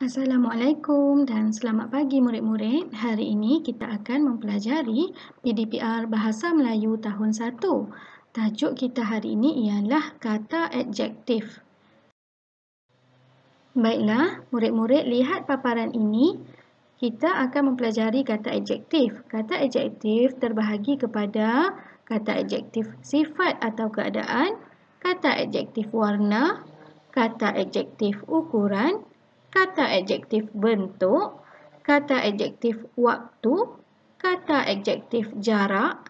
Assalamualaikum dan selamat pagi murid-murid. Hari ini kita akan mempelajari PDPR Bahasa Melayu tahun 1. Tajuk kita hari ini ialah kata adjektif. Baiklah, murid-murid lihat paparan ini. Kita akan mempelajari kata adjektif. Kata adjektif terbahagi kepada kata adjektif sifat atau keadaan, kata adjektif warna, kata adjektif ukuran, kata adjektif bentuk, kata adjektif waktu, kata adjektif jarak,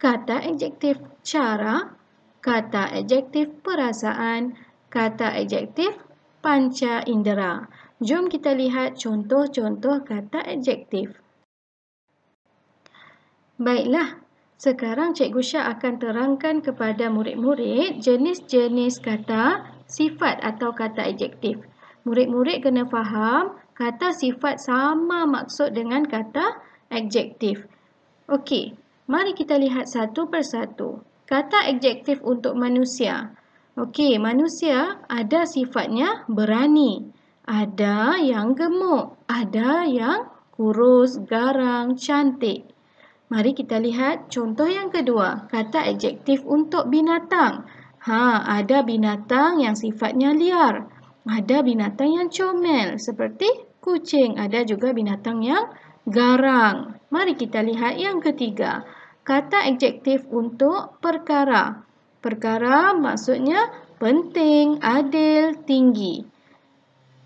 kata adjektif cara, kata adjektif perasaan, kata adjektif panca indera. Jom kita lihat contoh-contoh kata adjektif. Baiklah, sekarang Cikgu Syah akan terangkan kepada murid-murid jenis-jenis kata sifat atau kata adjektif murid-murid kena faham kata sifat sama maksud dengan kata adjektif. Okey, mari kita lihat satu persatu. Kata adjektif untuk manusia. Okey, manusia ada sifatnya berani. Ada yang gemuk, ada yang kurus, garang, cantik. Mari kita lihat contoh yang kedua, kata adjektif untuk binatang. Ha, ada binatang yang sifatnya liar ada binatang yang comel seperti kucing. Ada juga binatang yang garang. Mari kita lihat yang ketiga. Kata adjektif untuk perkara. Perkara maksudnya penting, adil, tinggi.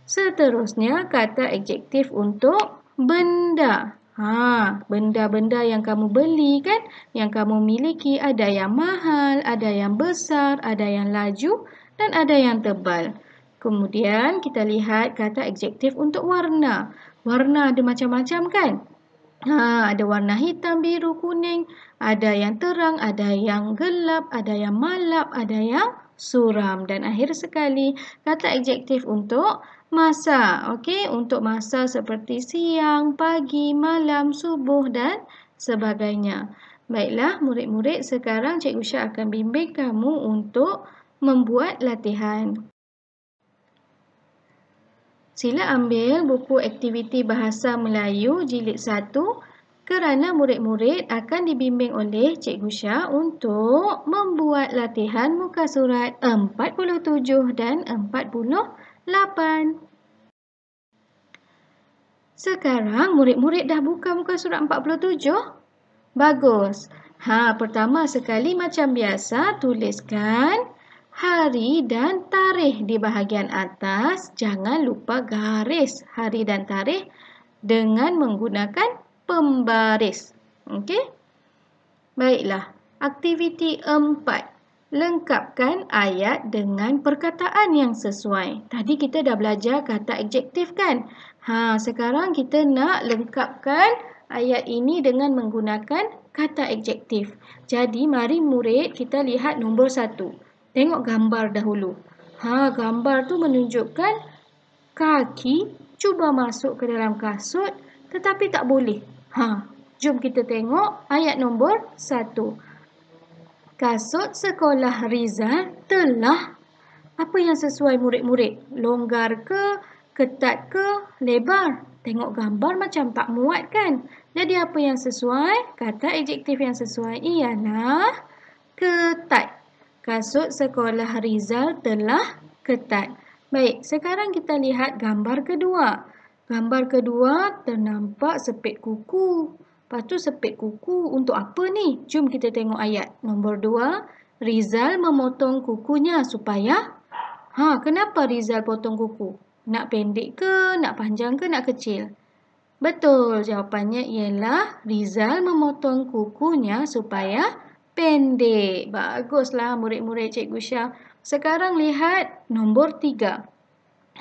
Seterusnya kata adjektif untuk benda. Ha, benda-benda yang kamu beli kan, yang kamu miliki ada yang mahal, ada yang besar, ada yang laju dan ada yang tebal. Kemudian kita lihat kata adjektif untuk warna. Warna ada macam-macam kan? Ha, ada warna hitam, biru, kuning, ada yang terang, ada yang gelap, ada yang malap, ada yang suram. Dan akhir sekali, kata adjektif untuk masa. Okey, untuk masa seperti siang, pagi, malam, subuh dan sebagainya. Baiklah, murid-murid, sekarang Cikgu Syah akan bimbing kamu untuk membuat latihan. Sila ambil buku aktiviti Bahasa Melayu jilid 1 kerana murid-murid akan dibimbing oleh Cikgu Syah untuk membuat latihan muka surat 47 dan 48. Sekarang murid-murid dah buka muka surat 47? Bagus. Ha, pertama sekali macam biasa tuliskan hari dan tarikh di bahagian atas, jangan lupa garis hari dan tarikh dengan menggunakan pembaris. Okey? Baiklah, aktiviti empat. Lengkapkan ayat dengan perkataan yang sesuai. Tadi kita dah belajar kata adjektif kan? Ha, sekarang kita nak lengkapkan ayat ini dengan menggunakan kata adjektif. Jadi, mari murid kita lihat nombor satu. Tengok gambar dahulu. Ha, gambar tu menunjukkan kaki cuba masuk ke dalam kasut tetapi tak boleh. Ha, jom kita tengok ayat nombor 1. Kasut sekolah Riza telah apa yang sesuai murid-murid? Longgar ke, ketat ke, lebar? Tengok gambar macam tak muat kan? Jadi apa yang sesuai? Kata adjektif yang sesuai ialah ketat. Kasut sekolah Rizal telah ketat. Baik, sekarang kita lihat gambar kedua. Gambar kedua ternampak sepit kuku. Lepas tu sepit kuku untuk apa ni? Jom kita tengok ayat. Nombor dua, Rizal memotong kukunya supaya... Ha, kenapa Rizal potong kuku? Nak pendek ke, nak panjang ke, nak kecil? Betul, jawapannya ialah Rizal memotong kukunya supaya pendek. Baguslah murid-murid Cikgu Syah. Sekarang lihat nombor tiga.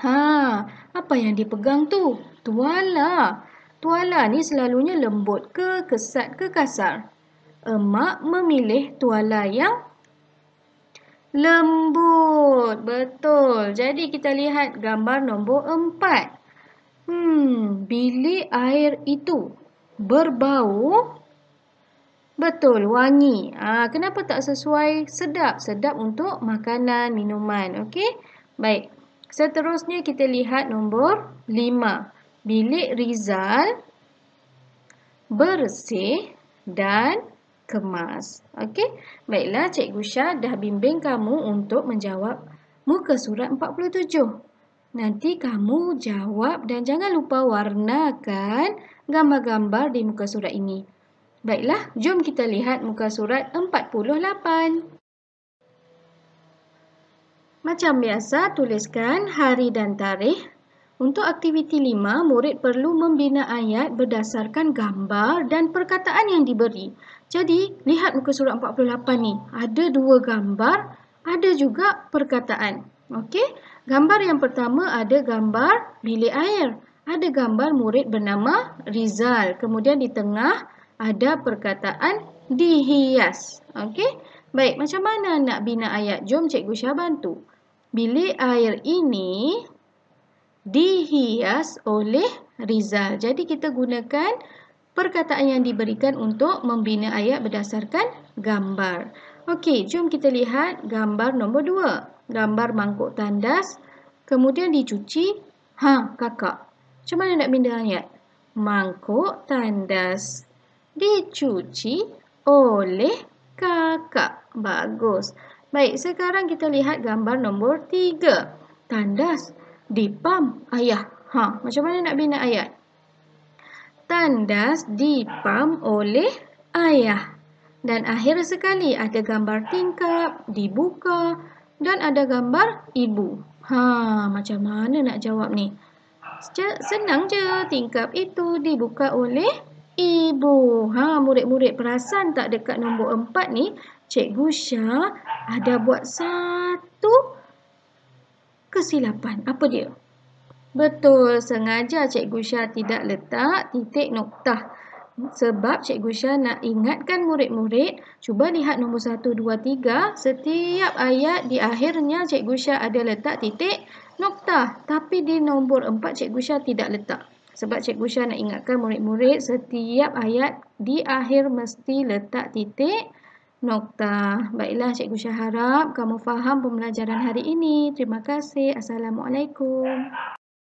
Ha, apa yang dipegang tu? Tuala. Tuala ni selalunya lembut ke kesat ke kasar? Emak memilih tuala yang lembut. Betul. Jadi kita lihat gambar nombor empat. Hmm, bilik air itu berbau Betul, wangi. Ah, kenapa tak sesuai sedap? Sedap untuk makanan, minuman. Okey? Baik. Seterusnya kita lihat nombor lima. Bilik Rizal bersih dan kemas. Okey? Baiklah, Cikgu Syah dah bimbing kamu untuk menjawab muka surat 47. Nanti kamu jawab dan jangan lupa warnakan gambar-gambar di muka surat ini. Baiklah, jom kita lihat muka surat 48. Macam biasa, tuliskan hari dan tarikh. Untuk aktiviti 5, murid perlu membina ayat berdasarkan gambar dan perkataan yang diberi. Jadi, lihat muka surat 48 ni. Ada dua gambar, ada juga perkataan. Okey? Gambar yang pertama ada gambar bilik air. Ada gambar murid bernama Rizal. Kemudian di tengah, ada perkataan dihias. Okey? Baik, macam mana nak bina ayat? Jom Cikgu Syah bantu. Bilik air ini dihias oleh Rizal. Jadi kita gunakan perkataan yang diberikan untuk membina ayat berdasarkan gambar. Okey, jom kita lihat gambar nombor dua. Gambar mangkuk tandas kemudian dicuci. Ha, kakak. Macam mana nak bina ayat? Mangkuk tandas dicuci oleh kakak. Bagus. Baik, sekarang kita lihat gambar nombor tiga. Tandas dipam ayah. Ha, macam mana nak bina ayat? Tandas dipam oleh ayah. Dan akhir sekali ada gambar tingkap, dibuka dan ada gambar ibu. Ha, macam mana nak jawab ni? Senang je, tingkap itu dibuka oleh ibu. Ha, murid-murid perasan tak dekat nombor empat ni, Cikgu Syah ada buat satu kesilapan. Apa dia? Betul, sengaja Cikgu Syah tidak letak titik noktah. Sebab Cikgu Syah nak ingatkan murid-murid, cuba lihat nombor satu dua tiga Setiap ayat di akhirnya Cikgu Syah ada letak titik noktah. Tapi di nombor empat Cikgu Syah tidak letak. Sebab Cikgu Syah nak ingatkan murid-murid setiap ayat di akhir mesti letak titik nokta. Baiklah Cikgu Syah harap kamu faham pembelajaran hari ini. Terima kasih. Assalamualaikum.